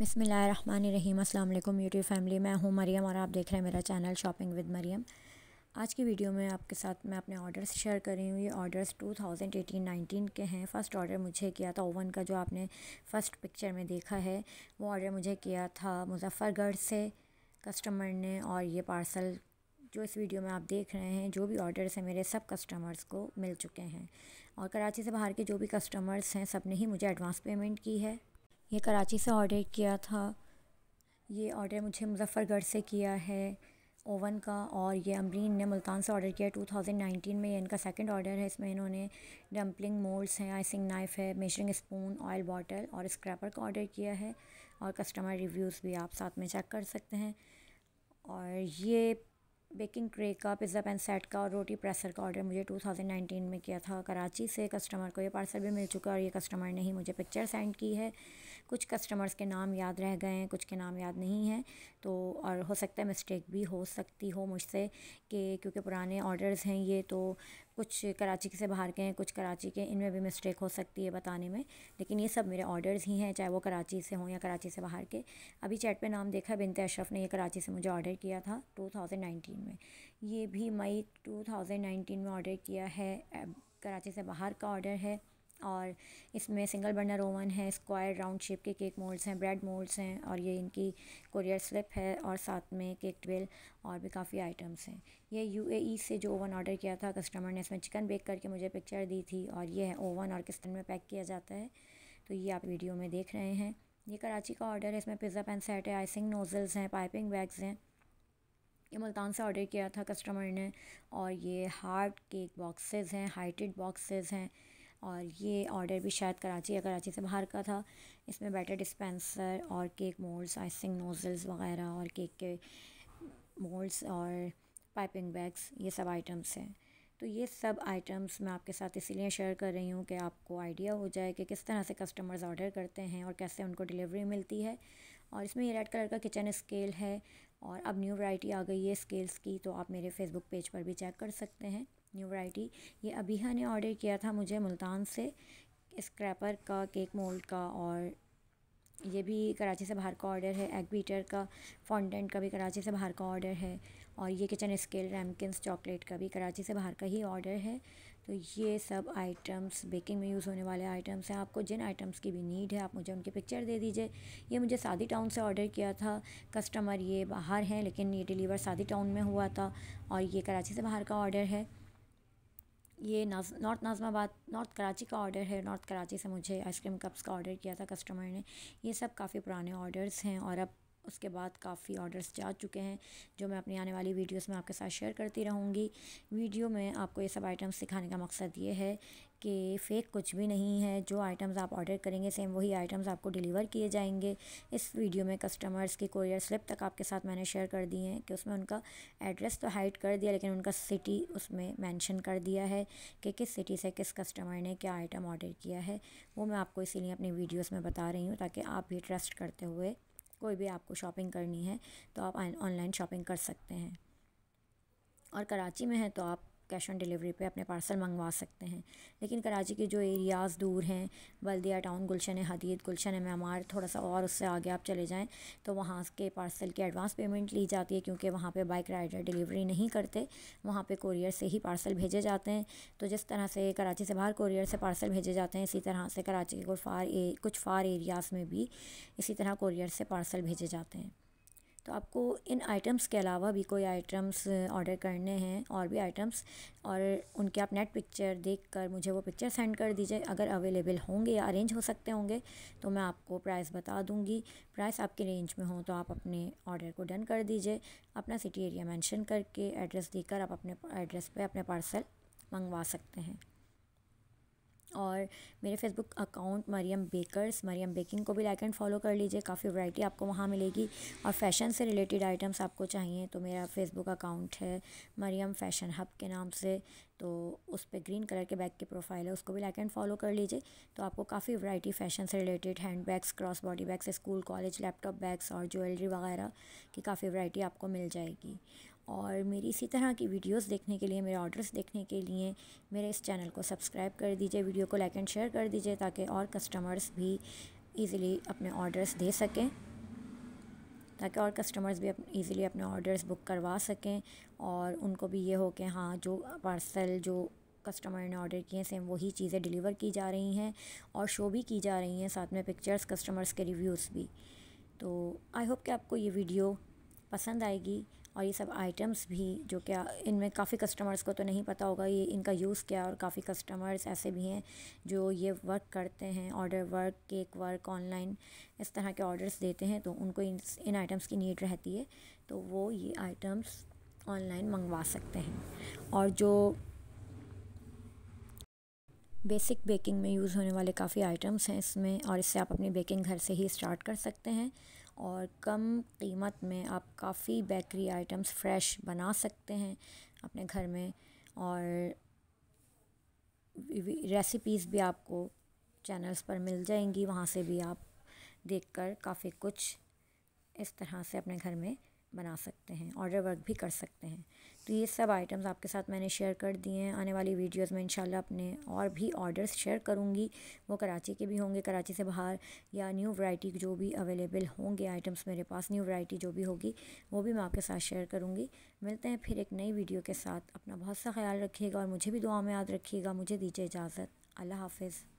बसमीम अस्सलाम वालेकुम यूट्यूब फैमिली मैं हूँ मरियम और आप देख रहे हैं मेरा चैनल शॉपिंग विद मरियम आज की वीडियो में आपके साथ मैं अपने ऑर्डर्स शेयर कर रही हूँ ये ऑर्डर्स 2018-19 के हैं फ़र्स्ट ऑर्डर मुझे किया था ओवन का जो आपने फ़र्स्ट पिक्चर में देखा है वो ऑर्डर मुझे किया था मुजफ्फ़रगढ़ से कस्टमर ने और ये पार्सल जो इस वीडियो में आप देख रहे हैं जो भी ऑर्डर्स हैं मेरे सब कस्टमर्स को मिल चुके हैं और कराची से बाहर के जो भी कस्टमर्स हैं सब ने ही मुझे एडवांस पेमेंट की है ये कराची से ऑर्डर किया था ये ऑर्डर मुझे मुजफ़्फ़रगढ़ से किया है ओवन का और ये अमरीन ने मुल्तान से ऑर्डर किया टू थाउजेंड नाइनटीन में ये इनका सेकंड ऑर्डर है इसमें इन्होंने डम्पलिंग मोल्ड्स हैं आइसिंग नाइफ़ है मेजरिंग स्पून ऑयल बॉटल और स्क्रैपर का ऑर्डर किया है और कस्टमर रिव्यूज़ भी आप साथ में चेक कर सकते हैं और ये बेकिंग ट्रे का पिज़्ज़ा पैन सेट का और रोटी प्रेसर का ऑर्डर मुझे 2019 में किया था कराची से कस्टमर को ये पार्सल भी मिल चुका है और ये कस्टमर ने ही मुझे पिक्चर सेंड की है कुछ कस्टमर्स के नाम याद रह गए हैं कुछ के नाम याद नहीं हैं तो और हो सकता है मिस्टेक भी हो सकती हो मुझसे कि क्योंकि पुराने ऑर्डर्स हैं ये तो कुछ कराची के से बाहर के हैं कुछ कराची के इनमें भी मिस्टेक हो सकती है बताने में लेकिन ये सब मेरे ऑर्डर्स ही हैं चाहे वो कराची से हों या कराची से बाहर के अभी चैट पे नाम देखा बिनते अशरफ ने ये कराची से मुझे ऑर्डर किया था 2019 में ये भी मई 2019 में ऑर्डर किया है कराची से बाहर का ऑर्डर है और इसमें सिंगल बर्नर ओवन है स्क्वायर राउंड शेप के केक मोल्ड्स हैं ब्रेड मोल्ड्स हैं और ये इनकी कोरियर स्लिप है और साथ में केक ट्वेल और भी काफ़ी आइटम्स हैं ये यूएई e से जो ओवन ऑर्डर किया था कस्टमर ने इसमें चिकन बेक करके मुझे पिक्चर दी थी और ये है ओवन और किस में पैक किया जाता है तो ये आप वीडियो में देख रहे हैं ये कराची का ऑर्डर है इसमें पिज़्ज़ा पैन सेट है आइसिंग नोज़ल्स हैं पाइपिंग बैग्स हैं ये मुल्तान से ऑर्डर किया था कस्टमर ने और ये हार्ड केक बॉक्सेस हैं हाइटेड बॉक्सेस हैं और ये ऑर्डर भी शायद कराची या कराची से बाहर का था इसमें बैटर डिस्पेंसर और केक मोल्ड्स आइसिंग नोज़ल्स वगैरह और केक के मोल्ड्स और पाइपिंग बैग्स ये सब आइटम्स हैं तो ये सब आइटम्स मैं आपके साथ इसीलिए शेयर कर रही हूँ कि आपको आइडिया हो जाए कि किस तरह से कस्टमर्स ऑर्डर करते हैं और कैसे उनको डिलीवरी मिलती है और इसमें ये रेड कलर का किचन स्केल है और अब न्यू वैरायटी आ गई है स्केल्स की तो आप मेरे फेसबुक पेज पर भी चेक कर सकते हैं न्यू वैरायटी ये अबीहा ने ऑर्डर किया था मुझे मुल्तान से स्क्रैपर का केक मोल्ड का और ये भी कराची से बाहर का ऑर्डर है एग बीटर का फॉन्डेंट का भी कराची से बाहर का ऑर्डर है और ये किचन स्केल रैमकिन्स चॉकलेट का भी कराची से बाहर का ही ऑर्डर है तो ये सब आइटम्स बेकिंग में यूज़ होने वाले आइटम्स हैं आपको जिन आइटम्स की भी नीड है आप मुझे उनकी पिक्चर दे दीजिए ये मुझे सादी टाउन से ऑर्डर किया था कस्टमर ये बाहर हैं लेकिन ये डिलीवर सादी टाउन में हुआ था और ये कराची से बाहर का ऑर्डर है ये नाज नॉर्थ नाज़माबाद नॉर्थ कराची का ऑर्डर है नॉर्थ कराची से मुझे आइसक्रीम कप्स का ऑर्डर किया था कस्टमर ने ये सब काफ़ी पुराने ऑर्डर्स हैं और अब उसके बाद काफ़ी ऑर्डर्स जा चुके हैं जो मैं अपनी आने वाली वीडियोस में आपके साथ शेयर करती रहूँगी वीडियो में आपको ये सब आइटम्स सिखाने का मकसद ये है कि फ़ेक कुछ भी नहीं है जो आइटम्स आप ऑर्डर करेंगे सेम वही आइटम्स आपको डिलीवर किए जाएंगे इस वीडियो में कस्टमर्स की कोरियर स्लिप तक आपके साथ मैंने शेयर कर दी हैं कि उसमें उनका एड्रेस तो हाइड कर दिया लेकिन उनका सिटी उसमें मेंशन कर दिया है कि किस सिटी से किस कस्टमर ने क्या आइटम ऑर्डर किया है वो मैं आपको इसीलिए अपनी वीडियोज़ में बता रही हूँ ताकि आप भी ट्रस्ट करते हुए कोई भी आपको शॉपिंग करनी है तो आप ऑनलाइन शॉपिंग कर सकते हैं और कराची में है तो आप कैश ऑन डिलीवरी पे अपने पार्सल मंगवा सकते हैं लेकिन कराची के जो एरियाज़ दूर हैं बल्दिया टाउन गुलशन हदीद गुलशन म्यामार थोड़ा सा और उससे आगे आप चले जाएँ तो वहाँ के पार्सल की एडवांस पेमेंट ली जाती है क्योंकि वहाँ पर बाइक राइडर डिलीवरी नहीं करते वहाँ पर कोरियर से ही पार्सल भेजे जाते हैं तो जिस तरह से कराची से बाहर कोरियर से पार्सल भेजे जाते हैं इसी तरह से कराची के कुछ फार कुछ फार एरियाज़ में भी इसी तरह कोरियर से पार्सल भेजे जाते हैं तो आपको इन आइटम्स के अलावा भी कोई आइटम्स ऑर्डर करने हैं और भी आइटम्स और उनके आप नेट पिक्चर देख कर मुझे वो पिक्चर सेंड कर दीजिए अगर अवेलेबल होंगे या अरेंज हो सकते होंगे तो मैं आपको प्राइस बता दूंगी प्राइस आपके रेंज में हो तो आप अपने ऑर्डर को डन कर दीजिए अपना सिटी एरिया मैंशन करके एड्रेस देकर आप अपने एड्रेस पर अपने पार्सल मंगवा सकते हैं और मेरे Facebook account Mariam bakers Mariam baking को भी लाइक एंड फॉलो कर लीजिए काफ़ी वैरायटी आपको वहाँ मिलेगी और फैशन से रिलेटेड आइटम्स आपको चाहिए तो मेरा फेसबुक अकाउंट है मरियम फैशन हब के नाम से तो उस पर ग्रीन कलर के बैग की प्रोफाइल है उसको भी लाइक एंड फॉलो कर लीजिए तो आपको काफ़ी वैरायटी फैशन से related hand bags cross body bags school college laptop bags और ज्वेलरी वगैरह की काफ़ी वैरायटी आपको मिल जाएगी और मेरी इसी तरह की वीडियोस देखने के लिए मेरे ऑर्डर्स देखने के लिए मेरे इस चैनल को सब्सक्राइब कर दीजिए वीडियो को लाइक एंड शेयर कर दीजिए ताकि और कस्टमर्स भी ईज़िली अपने ऑर्डर्स दे सकें ताकि और कस्टमर्स भी ईज़िली अपने ऑर्डर्स बुक करवा सकें और उनको भी ये हो कि हाँ जो पार्सल जो कस्टमर ने ऑर्डर किए हैं सेम वही चीज़ें डिलीवर की जा रही हैं और शो भी की जा रही हैं साथ में पिक्चर्स कस्टमर्स के रिव्यूज़ भी तो आई होप कि आपको ये वीडियो पसंद आएगी और ये सब आइटम्स भी जो क्या इनमें काफ़ी कस्टमर्स को तो नहीं पता होगा ये इनका यूज़ क्या और काफ़ी कस्टमर्स ऐसे भी हैं जो ये वर्क करते हैं order work cake work online इस तरह के ऑर्डर्स देते हैं तो उनको इन इन आइटम्स की नीड रहती है तो वो ये आइटम्स ऑनलाइन मंगवा सकते हैं और जो बेसिक बेकिंग में यूज़ होने वाले काफ़ी आइटम्स हैं इसमें और इससे आप अपनी बेकिंग घर से ही स्टार्ट कर सकते हैं और कम कीमत में आप काफ़ी बेकरी आइटम्स फ़्रेश बना सकते हैं अपने घर में और रेसिपीज़ भी आपको चैनल्स पर मिल जाएंगी वहाँ से भी आप देखकर काफ़ी कुछ इस तरह से अपने घर में बना सकते हैं ऑर्डर वर्क भी कर सकते हैं तो ये सब आइटम्स आपके साथ मैंने शेयर कर दिए हैं आने वाली वीडियोस में इंशाल्लाह अपने और भी ऑर्डर्स शेयर करूँगी वो कराची के भी होंगे कराची से बाहर या न्यू वैरायटी जो भी अवेलेबल होंगे आइटम्स मेरे पास न्यू वैरायटी जो भी होगी वो भी मैं आपके साथ शेयर करूँगी मिलते हैं फिर एक नई वीडियो के साथ अपना बहुत सा ख्याल रखिएगा और मुझे भी दुआ में याद रखिएगा मुझे दीजिए इजाज़त अल्लाह हाफिज़